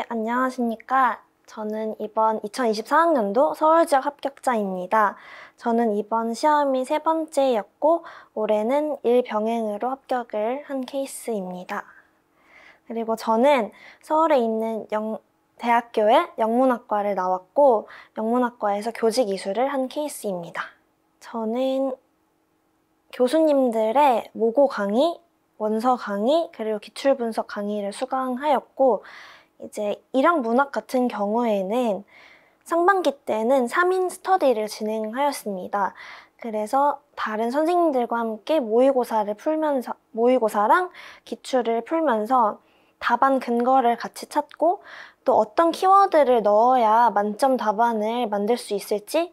네, 안녕하십니까. 저는 이번 2024학년도 서울 지역 합격자입니다. 저는 이번 시험이 세 번째였고 올해는 일병행으로 합격을 한 케이스입니다. 그리고 저는 서울에 있는 영, 대학교의 영문학과를 나왔고 영문학과에서 교직 이수를 한 케이스입니다. 저는 교수님들의 모고 강의, 원서 강의, 그리고 기출 분석 강의를 수강하였고 이제 일학 문학 같은 경우에는 상반기 때는 3인 스터디를 진행하였습니다. 그래서 다른 선생님들과 함께 모의고사를 풀면서 모의고사랑 기출을 풀면서 답안 근거를 같이 찾고 또 어떤 키워드를 넣어야 만점 답안을 만들 수 있을지를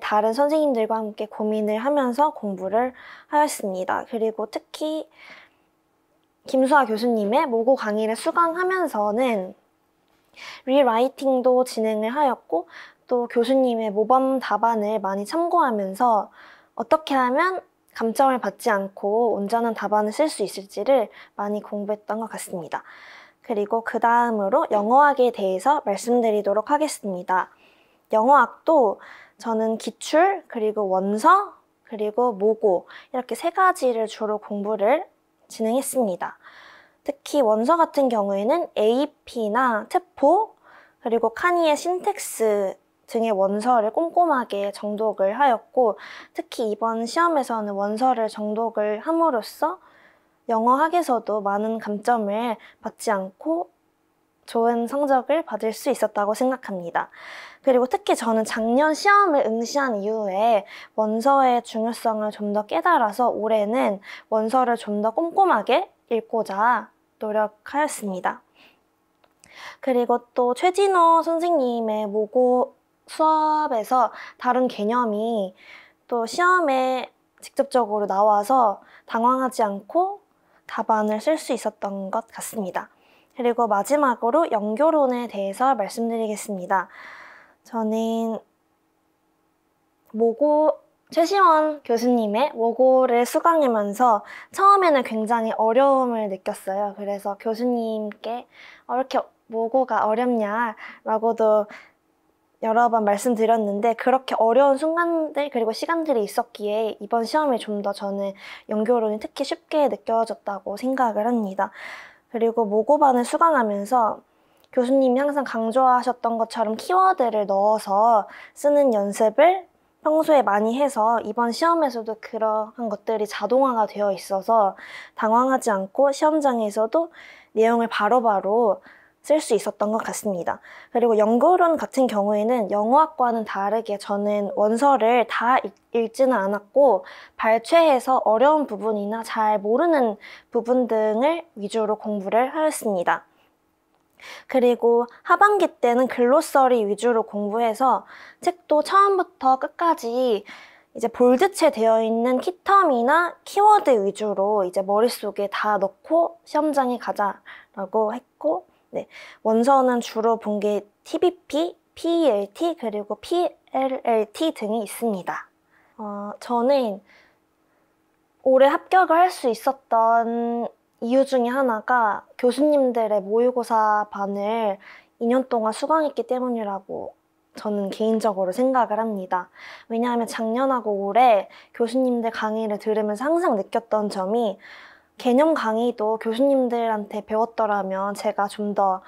다른 선생님들과 함께 고민을 하면서 공부를 하였습니다. 그리고 특히 김수아 교수님의 모고 강의를 수강하면서는 리라이팅도 진행을 하였고 또 교수님의 모범 답안을 많이 참고하면서 어떻게 하면 감점을 받지 않고 온전한 답안을 쓸 수 있을지를 많이 공부했던 것 같습니다. 그리고 그 다음으로 영어학에 대해서 말씀드리도록 하겠습니다. 영어학도 저는 기출, 그리고 원서, 그리고 모고 이렇게 세 가지를 주로 공부를 진행했습니다. 특히 원서 같은 경우에는 AP나 체포, 그리고 카니의 신텍스 등의 원서를 꼼꼼하게 정독을 하였고 특히 이번 시험에서는 원서를 정독을 함으로써 영어학에서도 많은 감점을 받지 않고 좋은 성적을 받을 수 있었다고 생각합니다. 그리고 특히 저는 작년 시험을 응시한 이후에 원서의 중요성을 좀 더 깨달아서 올해는 원서를 좀 더 꼼꼼하게 읽고자 노력하였습니다. 그리고 또 최진호 선생님의 모고 수업에서 다룬 개념이 또 시험에 직접적으로 나와서 당황하지 않고 답안을 쓸 수 있었던 것 같습니다. 그리고 마지막으로 연교론에 대해서 말씀드리겠습니다. 저는 모고 최시원 교수님의 모고를 수강하면서 처음에는 굉장히 어려움을 느꼈어요. 그래서 교수님께 어, 이렇게 모고가 어렵냐라고도 여러 번 말씀드렸는데 그렇게 어려운 순간들 그리고 시간들이 있었기에 이번 시험이 좀 더 저는 연교론이 특히 쉽게 느껴졌다고 생각을 합니다. 그리고 모고반을 수강하면서 교수님이 항상 강조하셨던 것처럼 키워드를 넣어서 쓰는 연습을 평소에 많이 해서 이번 시험에서도 그러한 것들이 자동화가 되어 있어서 당황하지 않고 시험장에서도 내용을 바로바로 쓸 수 있었던 것 같습니다. 그리고 연구론 같은 경우에는 영어학과는 다르게 저는 원서를 다 읽지는 않았고 발췌해서 어려운 부분이나 잘 모르는 부분 등을 위주로 공부를 하였습니다. 그리고 하반기 때는 글로서리 위주로 공부해서 책도 처음부터 끝까지 이제 볼드체 되어 있는 키텀이나 키워드 위주로 이제 머릿속에 다 넣고 시험장에 가자라고 했고 네. 원서는 주로 본 게 TBP, PELT, 그리고 PLLT 등이 있습니다. 어, 저는 올해 합격을 할 수 있었던 이유 중에 하나가 교수님들의 모의고사 반을 2년 동안 수강했기 때문이라고 저는 개인적으로 생각을 합니다. 왜냐하면 작년하고 올해 교수님들 강의를 들으면서 항상 느꼈던 점이 개념 강의도 교수님들한테 배웠더라면 제가 좀 더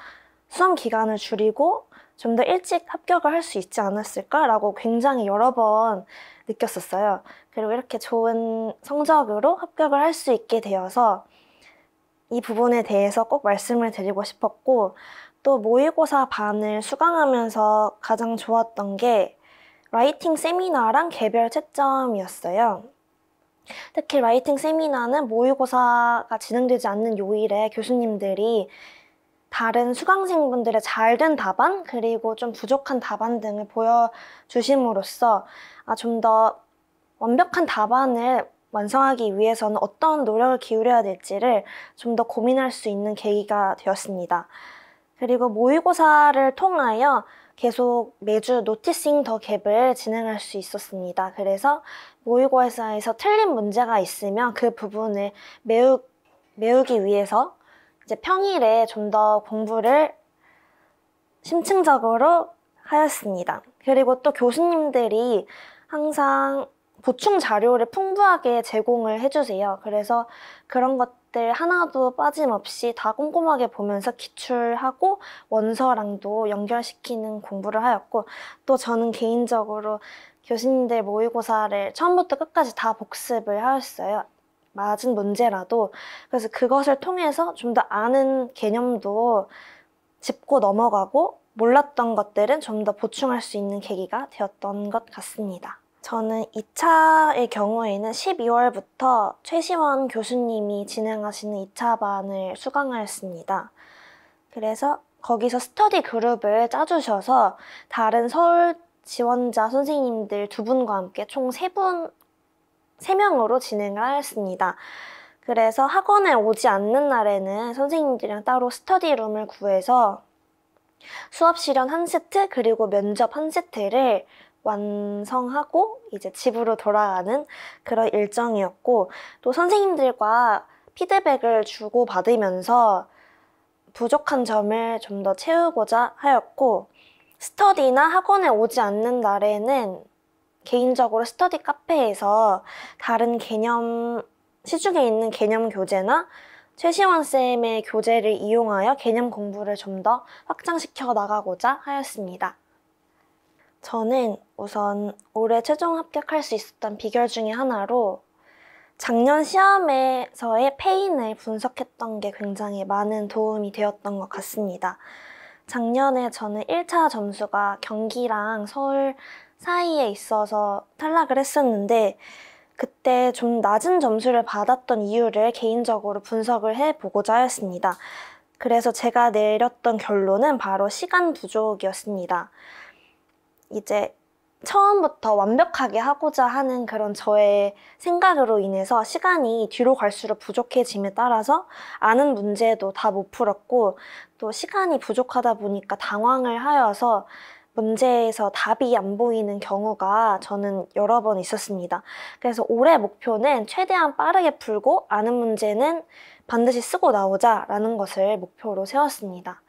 수험 기간을 줄이고 좀 더 일찍 합격을 할 수 있지 않았을까라고 굉장히 여러 번 느꼈었어요. 그리고 이렇게 좋은 성적으로 합격을 할 수 있게 되어서 이 부분에 대해서 꼭 말씀을 드리고 싶었고 또 모의고사 반을 수강하면서 가장 좋았던 게 라이팅 세미나랑 개별 채점이었어요. 특히 라이팅 세미나는 모의고사가 진행되지 않는 요일에 교수님들이 다른 수강생분들의 잘 된 답안 그리고 좀 부족한 답안 등을 보여주심으로써 아, 좀 더 완벽한 답안을 완성하기 위해서는 어떤 노력을 기울여야 될지를 좀 더 고민할 수 있는 계기가 되었습니다. 그리고 모의고사를 통하여 계속 매주 노티싱 더 갭을 진행할 수 있었습니다. 그래서 모의고사에서 틀린 문제가 있으면 그 부분을 메우, 메우기 위해서 이제 평일에 좀 더 공부를 심층적으로 하였습니다. 그리고 또 교수님들이 항상 보충 자료를 풍부하게 제공을 해주세요. 그래서 그런 것들 하나도 빠짐없이 다 꼼꼼하게 보면서 기출하고 원서랑도 연결시키는 공부를 하였고 또 저는 개인적으로 교수님들 모의고사를 처음부터 끝까지 다 복습을 하였어요. 맞은 문제라도 그래서 그것을 통해서 좀 더 아는 개념도 짚고 넘어가고 몰랐던 것들은 좀 더 보충할 수 있는 계기가 되었던 것 같습니다. 저는 2차의 경우에는 12월부터 최시원 교수님이 진행하시는 2차 반을 수강하였습니다. 그래서 거기서 스터디 그룹을 짜주셔서 다른 서울 지원자 선생님들 두 분과 함께 총 세 분, 세 명으로 진행을 하였습니다. 그래서 학원에 오지 않는 날에는 선생님들이랑 따로 스터디룸을 구해서 수업 실현 한 세트 그리고 면접 한 세트를 완성하고 이제 집으로 돌아가는 그런 일정이었고 또 선생님들과 피드백을 주고받으면서 부족한 점을 좀 더 채우고자 하였고 스터디나 학원에 오지 않는 날에는 개인적으로 스터디 카페에서 다른 개념 시중에 있는 개념 교재나 최시원 쌤의 교재를 이용하여 개념 공부를 좀 더 확장시켜 나가고자 하였습니다. 저는 우선 올해 최종 합격할 수 있었던 비결 중의 하나로 작년 시험에서의 페인을 분석했던 게 굉장히 많은 도움이 되었던 것 같습니다. 작년에 저는 1차 점수가 경기랑 서울 사이에 있어서 탈락을 했었는데 그때 좀 낮은 점수를 받았던 이유를 개인적으로 분석을 해보고자 했습니다. 그래서 제가 내렸던 결론은 바로 시간 부족이었습니다. 이제 처음부터 완벽하게 하고자 하는 그런 저의 생각으로 인해서 시간이 뒤로 갈수록 부족해짐에 따라서 아는 문제도 다 못 풀었고 또 시간이 부족하다 보니까 당황을 하여서 문제에서 답이 안 보이는 경우가 저는 여러 번 있었습니다. 그래서 올해 목표는 최대한 빠르게 풀고 아는 문제는 반드시 쓰고 나오자라는 것을 목표로 세웠습니다.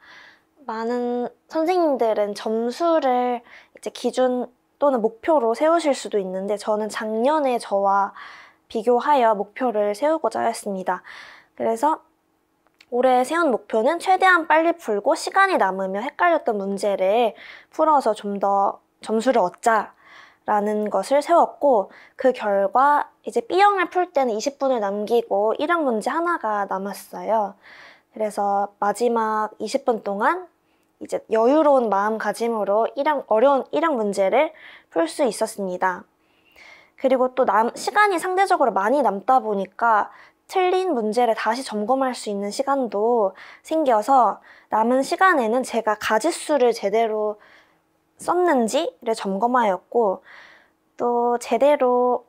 많은 선생님들은 점수를 이제 기준 또는 목표로 세우실 수도 있는데 저는 작년에 저와 비교하여 목표를 세우고자 했습니다. 그래서 올해 세운 목표는 최대한 빨리 풀고 시간이 남으면 헷갈렸던 문제를 풀어서 좀 더 점수를 얻자 라는 것을 세웠고 그 결과 이제 B형을 풀 때는 20분을 남기고 1형 문제 하나가 남았어요. 그래서 마지막 20분 동안 이제 여유로운 마음가짐으로 1학, 어려운 1학 문제를 풀 수 있었습니다. 그리고 또 남, 시간이 상대적으로 많이 남다 보니까 틀린 문제를 다시 점검할 수 있는 시간도 생겨서 남은 시간에는 제가 가짓수를 제대로 썼는지를 점검하였고 또 제대로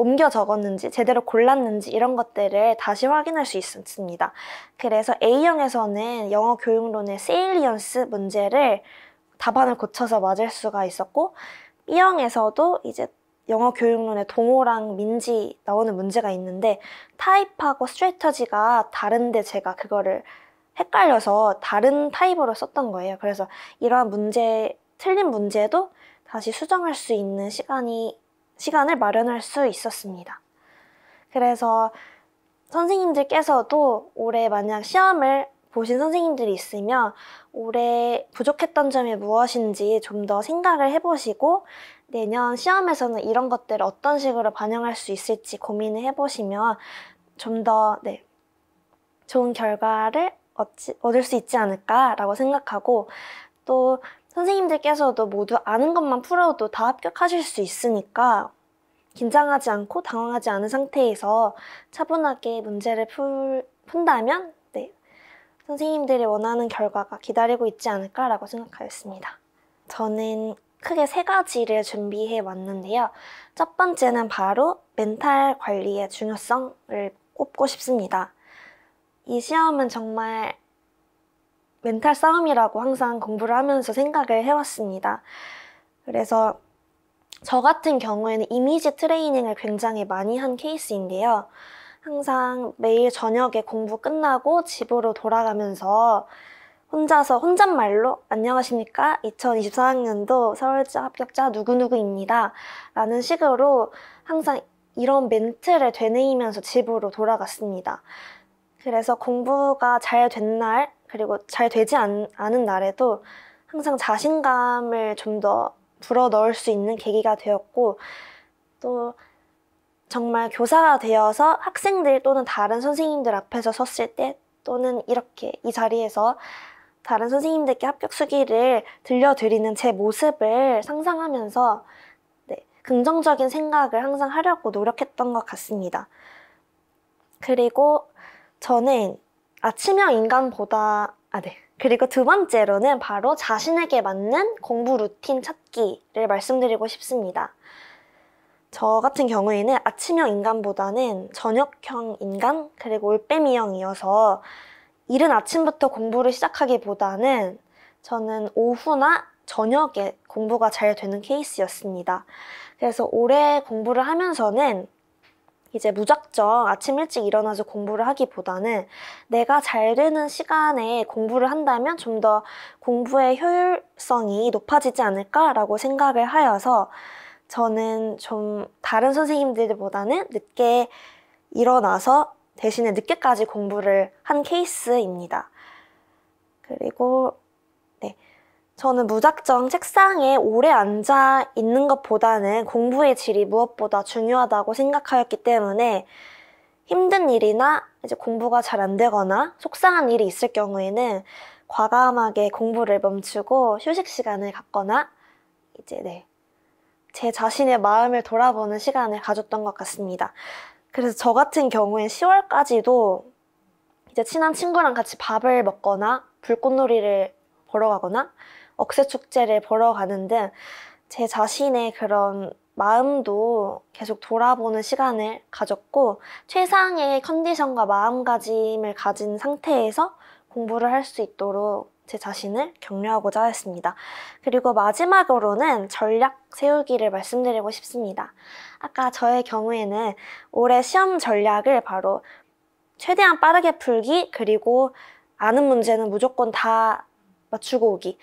옮겨 적었는지 제대로 골랐는지 이런 것들을 다시 확인할 수 있습니다. 그래서 A형에서는 영어 교육론의 세일리언스 문제를 답안을 고쳐서 맞을 수가 있었고 B형에서도 이제 영어 교육론의 동호랑 민지 나오는 문제가 있는데 타입하고 스트레터지가 다른데 제가 그거를 헷갈려서 다른 타입으로 썼던 거예요. 그래서 이러한 문제, 틀린 문제도 다시 수정할 수 있는 시간이 시간을 마련할 수 있었습니다. 그래서 선생님들께서도 올해 만약 시험을 보신 선생님들이 있으면 올해 부족했던 점이 무엇인지 좀 더 생각을 해보시고 내년 시험에서는 이런 것들을 어떤 식으로 반영할 수 있을지 고민을 해보시면 좀 더 네, 좋은 결과를 얻지, 얻을 수 있지 않을까라고 생각하고 또 선생님들께서도 모두 아는 것만 풀어도 다 합격하실 수 있으니까 긴장하지 않고 당황하지 않은 상태에서 차분하게 문제를 풀, 푼다면 네, 선생님들이 원하는 결과가 기다리고 있지 않을까라고 생각하였습니다. 저는 크게 세 가지를 준비해 왔는데요. 첫 번째는 바로 멘탈 관리의 중요성을 꼽고 싶습니다. 이 시험은 정말 멘탈 싸움이라고 항상 공부를 하면서 생각을 해왔습니다. 그래서 저 같은 경우에는 이미지 트레이닝을 굉장히 많이 한 케이스인데요. 항상 매일 저녁에 공부 끝나고 집으로 돌아가면서 혼자서 혼잣말로 안녕하십니까? 2024학년도 서울대 합격자 누구누구입니다. 라는 식으로 항상 이런 멘트를 되뇌이면서 집으로 돌아갔습니다. 그래서 공부가 잘 된 날, 그리고 잘 되지 않, 않은 날에도 항상 자신감을 좀 더 불어 넣을 수 있는 계기가 되었고 또 정말 교사가 되어서 학생들 또는 다른 선생님들 앞에서 섰을 때 또는 이렇게 이 자리에서 다른 선생님들께 합격 수기를 들려드리는 제 모습을 상상하면서 네, 긍정적인 생각을 항상 하려고 노력했던 것 같습니다. 그리고 저는 아, 침형 인간보다 아, 네. 그리고 두 번째로는 바로 자신에게 맞는 공부 루틴 찾기를 말씀드리고 싶습니다. 저 같은 경우에는 아침형 인간보다는 저녁형 인간 그리고 올빼미형이어서 이른 아침부터 공부를 시작하기보다는 저는 오후나 저녁에 공부가 잘 되는 케이스였습니다. 그래서 올해 공부를 하면서는 이제 무작정 아침 일찍 일어나서 공부를 하기보다는 내가 잘 되는 시간에 공부를 한다면 좀 더 공부의 효율성이 높아지지 않을까라고 생각을 하여서 저는 좀 다른 선생님들보다는 늦게 일어나서 대신에 늦게까지 공부를 한 케이스입니다. 그리고 저는 무작정 책상에 오래 앉아 있는 것보다는 공부의 질이 무엇보다 중요하다고 생각하였기 때문에 힘든 일이나 이제 공부가 잘 안 되거나 속상한 일이 있을 경우에는 과감하게 공부를 멈추고 휴식 시간을 갖거나 이제 네. 제 자신의 마음을 돌아보는 시간을 가졌던 것 같습니다. 그래서 저 같은 경우엔 10월까지도 이제 친한 친구랑 같이 밥을 먹거나 불꽃놀이를 보러 가거나 억새축제를 보러 가는 등 제 자신의 그런 마음도 계속 돌아보는 시간을 가졌고 최상의 컨디션과 마음가짐을 가진 상태에서 공부를 할 수 있도록 제 자신을 격려하고자 했습니다. 그리고 마지막으로는 전략 세우기를 말씀드리고 싶습니다. 아까 저의 경우에는 올해 시험 전략을 바로 최대한 빠르게 풀기 그리고 아는 문제는 무조건 다 맞추고 뭐 오기를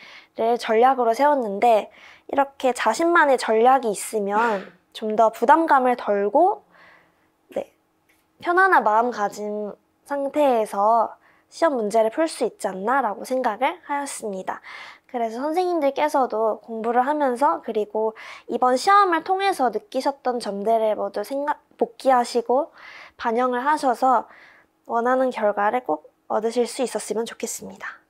전략으로 세웠는데 이렇게 자신만의 전략이 있으면 좀 더 부담감을 덜고 네, 편안한 마음가짐 상태에서 시험 문제를 풀 수 있지 않나라고 생각을 하였습니다. 그래서 선생님들께서도 공부를 하면서 그리고 이번 시험을 통해서 느끼셨던 점들을 모두 생각, 복귀하시고 반영을 하셔서 원하는 결과를 꼭 얻으실 수 있었으면 좋겠습니다.